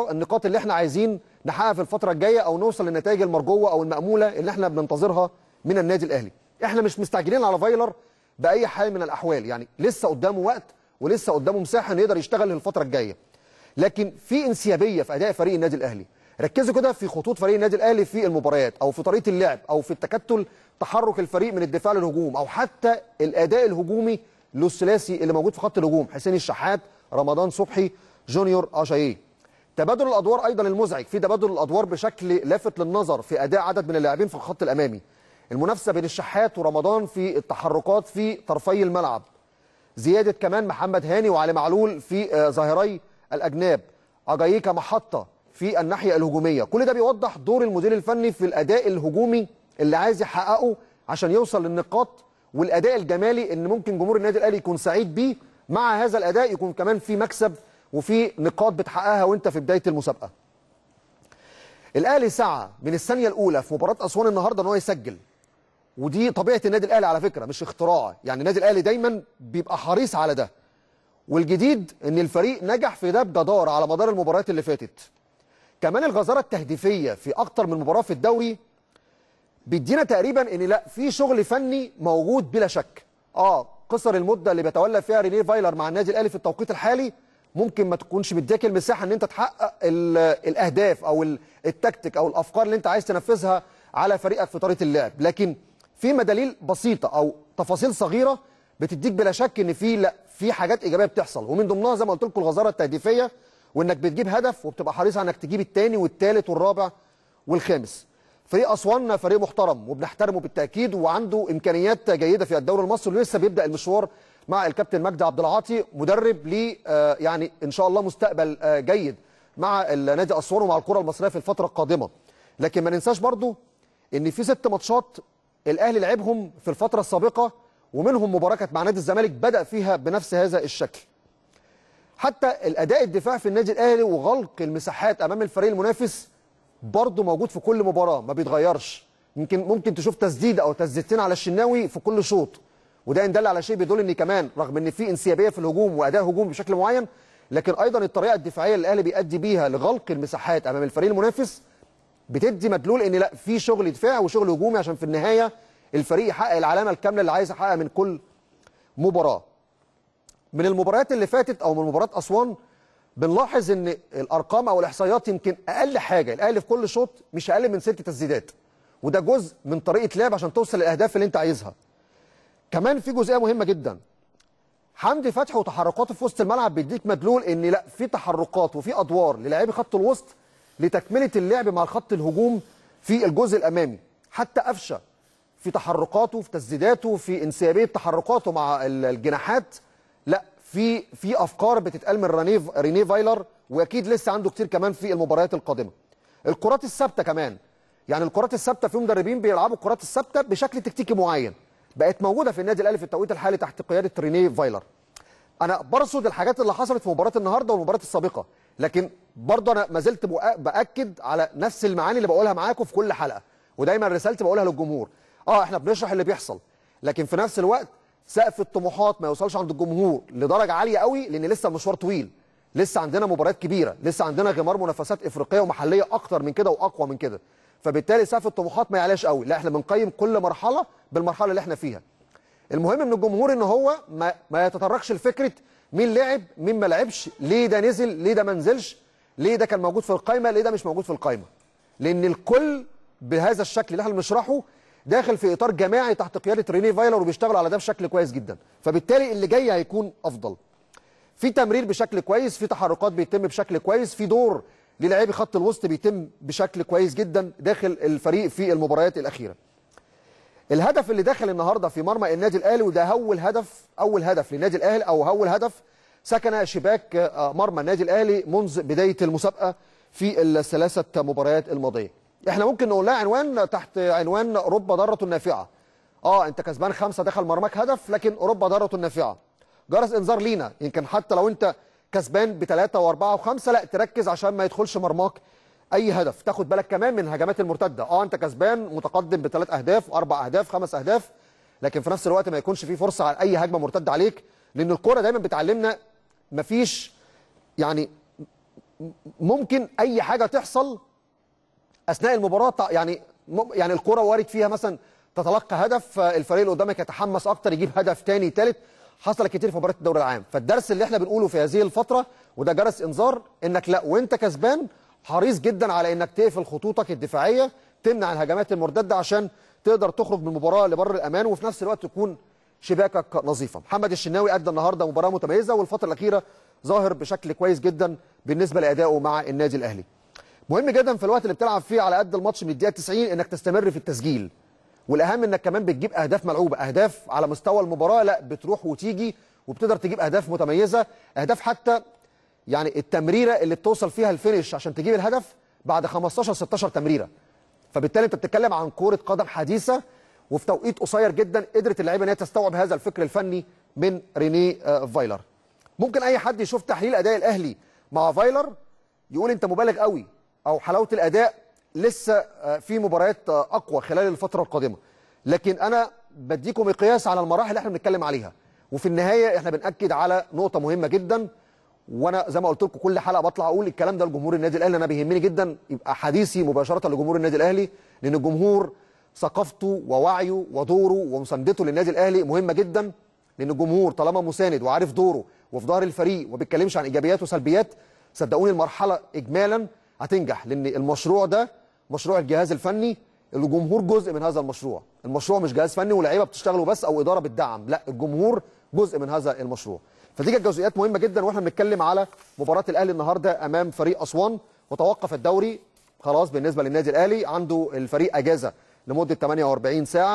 النقاط اللي احنا عايزين نحققها في الفتره الجايه او نوصل للنتائج المرجوه او الماموله اللي احنا بننتظرها من النادي الاهلي احنا مش مستعجلين على فايلر باي حال من الاحوال يعني لسه قدامه وقت ولسه قدامه مساحه انه يقدر يشتغل للفتره الجايه لكن في انسيابيه في اداء فريق النادي الاهلي ركزوا كده في خطوط فريق النادي الاهلي في المباريات او في طريقه اللعب او في التكتل تحرك الفريق من الدفاع للهجوم او حتى الاداء الهجومي للثلاثي اللي موجود في خط الهجوم حسين الشحات رمضان صبحي جونيور اشاييه تبادل الادوار ايضا المزعج في تبادل الادوار بشكل لافت للنظر في اداء عدد من اللاعبين في الخط الامامي المنافسه بين الشحات ورمضان في التحركات في طرفي الملعب زياده كمان محمد هاني وعلي معلول في آه، ظاهري الاجناب اجايكا محطه في الناحيه الهجوميه كل ده بيوضح دور المدير الفني في الاداء الهجومي اللي عايز يحققه عشان يوصل للنقاط والاداء الجمالي ان ممكن جمهور النادي الاهلي يكون سعيد بيه مع هذا الاداء يكون كمان في مكسب وفي نقاط بتحققها وانت في بدايه المسابقه الاهلي سعى من الثانيه الاولى في مباراه اسوان النهارده ان هو يسجل ودي طبيعه النادي الاهلي على فكره مش اختراع يعني النادي الاهلي دايما بيبقى حريص على ده والجديد ان الفريق نجح في ده بجداره على مدار المباريات اللي فاتت كمان الغزاره التهديفيه في اكتر من مباراه في الدوري بيدينا تقريبا ان لا في شغل فني موجود بلا شك اه قصر المده اللي بيتولى فيها رينيه فايلر مع النادي الاهلي في التوقيت الحالي ممكن ما تكونش مديك المساحه ان انت تحقق الاهداف او التكتيك او الافكار اللي انت عايز تنفذها على فريقك في طريقه اللعب لكن في مداليل بسيطه او تفاصيل صغيره بتديك بلا شك ان في لا في حاجات ايجابيه بتحصل ومن ضمنها زي ما قلت لكم الغزاره التهديفيه وانك بتجيب هدف وبتبقى حريص على انك تجيب الثاني والثالث والرابع والخامس فريق اسوان فريق محترم وبنحترمه بالتاكيد وعنده امكانيات جيده في الدوري المصري ولسه بيبدا المشوار مع الكابتن مجدي عبد العاطي مدرب ليه آه، يعني ان شاء الله مستقبل آه، جيد مع نادي اسوان ومع الكره المصريه في الفتره القادمه لكن ما ننساش برضو ان في ست ماتشات الاهلي لعبهم في الفتره السابقه ومنهم مباراه كانت مع نادي الزمالك بدا فيها بنفس هذا الشكل حتى الاداء الدفاع في النادي الاهلي وغلق المساحات امام الفريق المنافس برضه موجود في كل مباراه ما بيتغيرش يمكن ممكن تشوف تسديد او تسديدتين على الشناوي في كل شوط وده ان دل على شيء بيدل ان كمان رغم ان في انسيابيه في الهجوم واداء هجوم بشكل معين لكن ايضا الطريقه الدفاعيه اللي الاهلي بيأدي بيها لغلق المساحات امام الفريق المنافس بتدي مدلول ان لا في شغل دفاع وشغل هجومي عشان في النهايه الفريق يحقق العلامه الكامله اللي عايز يحققها من كل مباراه. من المباريات اللي فاتت او من مباراه اسوان بنلاحظ ان الارقام او الاحصائيات يمكن اقل حاجه الاهلي في كل شوط مش اقل من ست تسديدات وده جزء من طريقه لعب عشان توصل للاهداف اللي انت عايزها. كمان في جزئيه مهمه جدا حمدي فتحي وتحركاته في وسط الملعب بيديك مدلول ان لا في تحركات وفي ادوار للاعبي خط الوسط لتكمله اللعب مع خط الهجوم في الجزء الامامي حتى قفشه في تحركاته في تسديداته في انسيابيه تحركاته مع الجناحات لا في في افكار بتتقال من ريني ريني فايلر واكيد لسه عنده كتير كمان في المباريات القادمه الكرات الثابته كمان يعني الكرات الثابته في مدربين بيلعبوا الكرات الثابته بشكل تكتيكي معين بقت موجوده في النادي الاهلي في التوقيت الحالي تحت قياده رينيه فايلر انا برصد الحاجات اللي حصلت في مباراه النهارده والمباراه السابقه لكن برضه انا ما زلت باكد على نفس المعاني اللي بقولها معاكم في كل حلقه ودايما رسالتي بقولها للجمهور اه احنا بنشرح اللي بيحصل لكن في نفس الوقت سقف الطموحات ما يوصلش عند الجمهور لدرجه عاليه قوي لان لسه المشوار طويل لسه عندنا مباريات كبيره لسه عندنا غمار منافسات افريقيه ومحليه اكتر من كده واقوى من كده فبالتالي سقف الطموحات ما يعلاش قوي لا احنا بنقيم كل مرحله بالمرحله اللي احنا فيها المهم ان الجمهور ان هو ما, ما يتطرقش لفكره مين لعب مين ما لعبش ليه ده نزل ليه ده ما نزلش ليه ده كان موجود في القايمه ليه ده مش موجود في القايمه لان الكل بهذا الشكل اللي احنا بنشرحه داخل في اطار جماعي تحت قياده ريني فايلر وبيشتغلوا على ده بشكل كويس جدا فبالتالي اللي جاي هيكون افضل في تمرير بشكل كويس في تحركات بيتم بشكل كويس في دور للاعبي خط الوسط بيتم بشكل كويس جدا داخل الفريق في المباريات الاخيره الهدف اللي دخل النهارده في مرمى النادي الاهلي وده اول هدف اول هدف للنادي الاهلي او اول هدف سكن شباك آه، مرمى النادي الاهلي منذ بدايه المسابقه في الثلاثه مباريات الماضيه احنا ممكن نقول لها عنوان تحت عنوان اوروبا ضاره نافعه اه انت كسبان خمسه دخل مرماك هدف لكن اوروبا ضاره نافعه جرس انذار لينا يمكن حتى لو انت كسبان بثلاثة وأربعة وخمسة لا تركز عشان ما يدخلش مرماك أي هدف تاخد بالك كمان من هجمات المرتدة أه أنت كسبان متقدم بثلاث أهداف أربع أهداف خمس أهداف لكن في نفس الوقت ما يكونش في فرصة على أي هجمة مرتدة عليك لأن الكرة دايما بتعلمنا مفيش يعني ممكن أي حاجة تحصل أثناء المباراة يعني يعني الكرة وارد فيها مثلا تتلقى هدف الفريق اللي قدامك يتحمس أكتر يجيب هدف تاني تالت حصل كتير في مباريات الدوري العام فالدرس اللي احنا بنقوله في هذه الفتره وده جرس انذار انك لا وانت كسبان حريص جدا على انك تقفل خطوطك الدفاعيه تمنع الهجمات المرتده عشان تقدر تخرج من المباراه لبر الامان وفي نفس الوقت تكون شباكك نظيفه محمد الشناوي ادى النهارده مباراه متميزه والفتره الاخيره ظاهر بشكل كويس جدا بالنسبه لادائه مع النادي الاهلي مهم جدا في الوقت اللي بتلعب فيه على قد الماتش من الدقيقه 90 انك تستمر في التسجيل والاهم انك كمان بتجيب اهداف ملعوبه اهداف على مستوى المباراه لا بتروح وتيجي وبتقدر تجيب اهداف متميزه اهداف حتى يعني التمريره اللي بتوصل فيها الفينش عشان تجيب الهدف بعد 15 16 تمريره فبالتالي انت بتتكلم عن كره قدم حديثه وفي توقيت قصير جدا قدرت اللعيبه ان هي تستوعب هذا الفكر الفني من ريني آه، فايلر ممكن اي حد يشوف تحليل اداء الاهلي مع فايلر يقول انت مبالغ قوي او حلاوه الاداء لسه آه، في مباريات آه، اقوى خلال الفتره القادمه لكن انا بديكم مقياس على المراحل اللي احنا بنتكلم عليها وفي النهايه احنا بناكد على نقطه مهمه جدا وانا زي ما قلت لكم كل حلقه بطلع اقول الكلام ده لجمهور النادي الاهلي انا بيهمني جدا يبقى حديثي مباشره لجمهور النادي الاهلي لان الجمهور ثقافته ووعيه ودوره ومساندته للنادي الاهلي مهمه جدا لان الجمهور طالما مساند وعارف دوره وفي ظهر الفريق وما بيتكلمش عن ايجابيات وسلبيات صدقوني المرحله اجمالا هتنجح لان المشروع ده مشروع الجهاز الفني الجمهور جزء من هذا المشروع المشروع مش جهاز فني ولاعيبه بتشتغلوا بس او اداره بتدعم لا الجمهور جزء من هذا المشروع فدي كانت جزئيات مهمه جدا واحنا بنتكلم على مباراه الاهلي النهارده امام فريق اسوان وتوقف الدوري خلاص بالنسبه للنادي الاهلي عنده الفريق اجازه لمده 48 ساعه